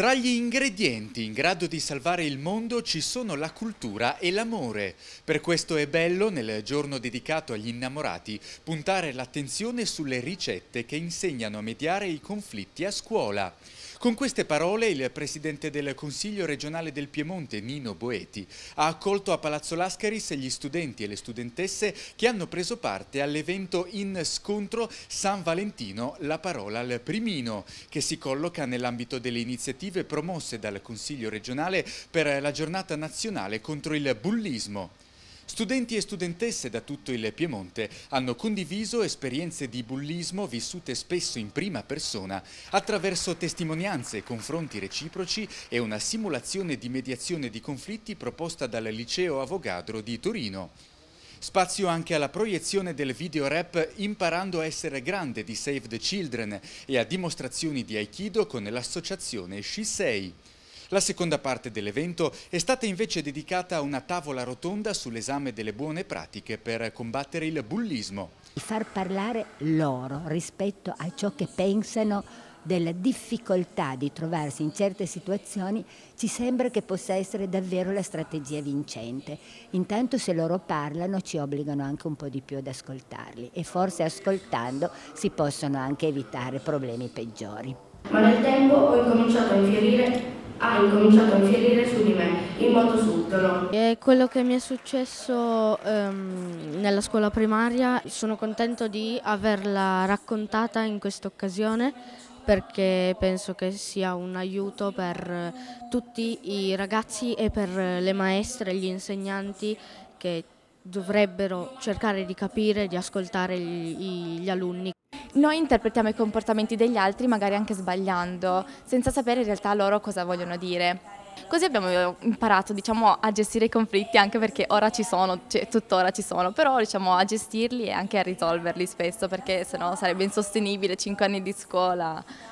Tra gli ingredienti in grado di salvare il mondo ci sono la cultura e l'amore. Per questo è bello, nel giorno dedicato agli innamorati, puntare l'attenzione sulle ricette che insegnano a mediare i conflitti a scuola. Con queste parole il Presidente del Consiglio regionale del Piemonte, Nino Boeti, ha accolto a Palazzo Lascaris gli studenti e le studentesse che hanno preso parte all'evento in scontro San Valentino La Parola al Primino, che si colloca nell'ambito delle iniziative promosse dal Consiglio regionale per la giornata nazionale contro il bullismo. Studenti e studentesse da tutto il Piemonte hanno condiviso esperienze di bullismo vissute spesso in prima persona attraverso testimonianze, confronti reciproci e una simulazione di mediazione di conflitti proposta dal liceo Avogadro di Torino. Spazio anche alla proiezione del video rap Imparando a essere grande di Save the Children e a dimostrazioni di Aikido con l'associazione Shisei. La seconda parte dell'evento è stata invece dedicata a una tavola rotonda sull'esame delle buone pratiche per combattere il bullismo. Far parlare loro rispetto a ciò che pensano della difficoltà di trovarsi in certe situazioni ci sembra che possa essere davvero la strategia vincente. Intanto se loro parlano ci obbligano anche un po' di più ad ascoltarli e forse ascoltando si possono anche evitare problemi peggiori. Ma nel tempo ho incominciato a infierire ha incominciato a infierire su di me in modo subdolo. È quello che mi è successo ehm, nella scuola primaria, sono contento di averla raccontata in questa occasione perché penso che sia un aiuto per tutti i ragazzi e per le maestre e gli insegnanti che dovrebbero cercare di capire, e di ascoltare gli, gli alunni noi interpretiamo i comportamenti degli altri magari anche sbagliando, senza sapere in realtà loro cosa vogliono dire. Così abbiamo eh, imparato diciamo, a gestire i conflitti anche perché ora ci sono, cioè, tuttora ci sono, però diciamo, a gestirli e anche a risolverli spesso perché sennò sarebbe insostenibile 5 anni di scuola